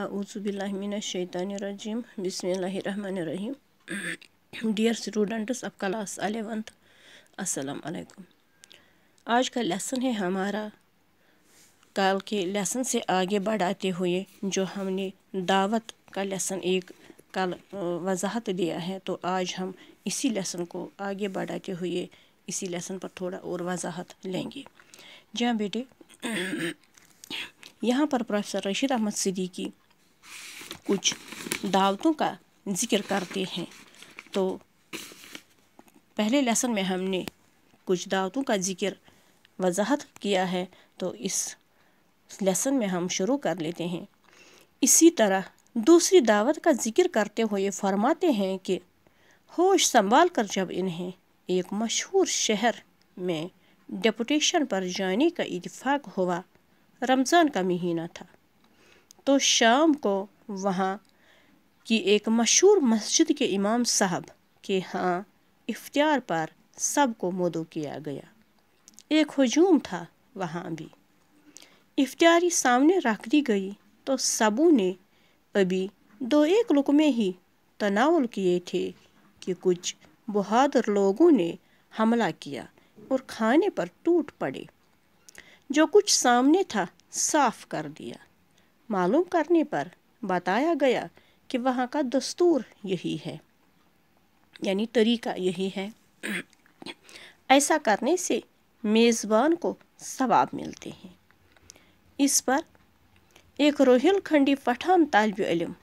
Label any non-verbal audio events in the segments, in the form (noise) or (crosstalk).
आउज़बिल्लिमिनशैतानरजीम बसमीम dear students अब class eleventh असलकम आज का लेसन है हमारा कल के लेसन से आगे बढ़ाते हुए जो हमने दावत का लेसन एक कल वजाहत दिया है तो आज हम इसी लेसन को आगे बढ़ाते हुए इसी लेसन पर थोड़ा और वजाहत लेंगे जी हाँ बेटे (clears throat) यहाँ पर प्रोफेसर रशीद अहमद सिद्दीकी कुछ दावतों का जिक्र करते हैं तो पहले लेसन में हमने कुछ दावतों का जिक्र वजाहत किया है तो इस लेसन में हम शुरू कर लेते हैं इसी तरह दूसरी दावत का जिक्र करते हुए फरमाते हैं कि होश संभाल कर जब इन्हें एक मशहूर शहर में डेपुटेशन पर जाने का इतफाक़ हुआ रमज़ान का महीना था तो शाम को वहाँ की एक मशहूर मस्जिद के इमाम साहब के हाँ इफ्तार पर सबको मदो किया गया एक हजूम था वहाँ भी इफ्तारी सामने रख दी गई तो सबू ने अभी दो एक लुकमे ही तनावल किए थे कि कुछ बहादुर लोगों ने हमला किया और खाने पर टूट पड़े जो कुछ सामने था साफ कर दिया मालूम करने पर बताया गया कि वहाँ का दस्तूर यही है यानी तरीका यही है ऐसा करने से मेज़बान को सवाब मिलते हैं इस पर एक रोहिलखंडी पठान तालब इलम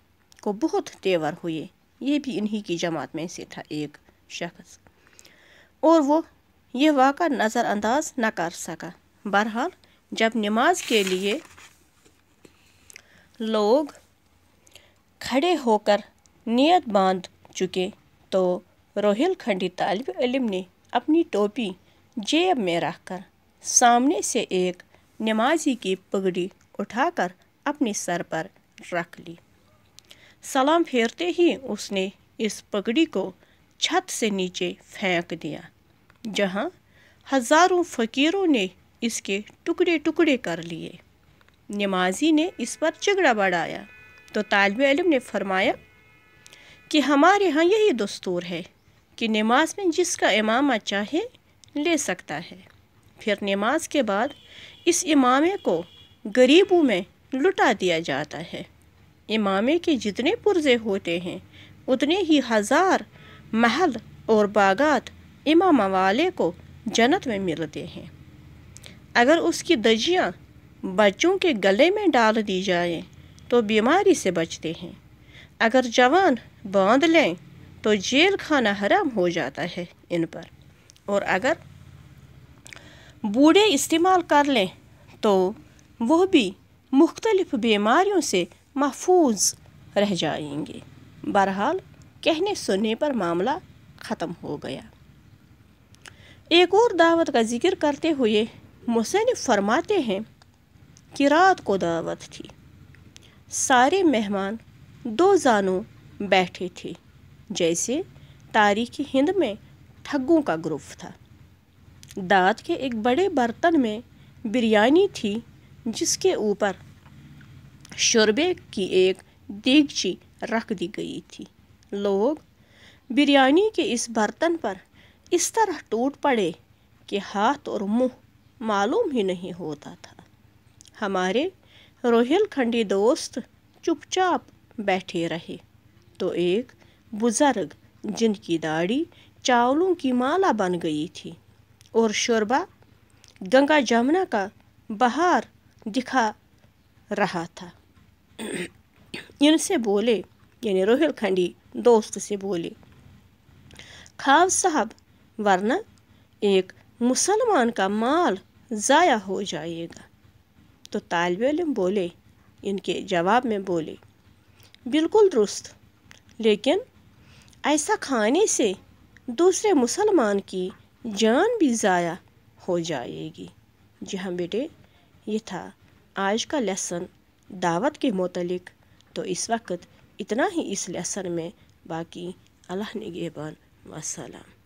को बहुत तेवर हुए ये भी इन्हीं की जमात में से था एक शख्स और वो ये वाक़ नज़रअंदाज न कर सका बहरहाल जब नमाज के लिए लोग खड़े होकर नियत बांध चुके तो रोहिलखंडी तालब इलम ने अपनी टोपी जेब में रख कर सामने से एक नमाजी की पगड़ी उठाकर अपने सर पर रख ली सलाम फेरते ही उसने इस पगड़ी को छत से नीचे फेंक दिया जहां हज़ारों फ़कीरों ने इसके टुकड़े टुकड़े कर लिए नमाजी ने इस पर झगड़ा बढ़ाया तो तालब इलम ने फरमाया कि हमारे यहाँ यही दस्तूर है कि नमाज में जिसका इमामा चाहे ले सकता है फिर नमाज के बाद इस इमामे को गरीबों में लुटा दिया जाता है इमामे के जितने पुरजे होते हैं उतने ही हज़ार महल और बागात इमामा वाले को जन्नत में मिलते हैं अगर उसकी दजियाँ बच्चों के गले में डाल दी जाए तो बीमारी से बचते हैं अगर जवान बांध लें तो जेल खाना हराम हो जाता है इन पर और अगर बूढ़े इस्तेमाल कर लें तो वह भी मुख्तलिफ़ बीमारियों से महफूज रह जाएंगे बहरहाल कहने सुनने पर मामला ख़त्म हो गया एक और दावत का जिक्र करते हुए मुसनफ़ फरमाते हैं कि रात को दावत थी सारे मेहमान दो जानों बैठे थे जैसे तारीख हिंद में ठगों का ग्रुप था दाँत के एक बड़े बर्तन में बिरयानी थी जिसके ऊपर शोरबे की एक देगची रख दी गई थी लोग बिरयानी के इस बर्तन पर इस तरह टूट पड़े कि हाथ और मुंह मालूम ही नहीं होता था हमारे रोहिलखंडी दोस्त चुपचाप बैठे रहे तो एक बुज़ुर्ग जिनकी दाढ़ी चावलों की माला बन गई थी और शोरबा गंगा जमुना का बहार दिखा रहा था इनसे बोले यानी रोहिल खंडी दोस्त से बोले खाव साहब वरना एक मुसलमान का माल ज़ाया हो जाएगा तो तालब इम बोले इनके जवाब में बोले बिल्कुल दुरुस्त लेकिन ऐसा खाने से दूसरे मुसलमान की जान भी ज़ाया हो जाएगी जी हाँ बेटे ये था आज का लेसन दावत के मतलब तो इस वक्त इतना ही इस लेसन में बाकी अल्लाह नगेबान वसलम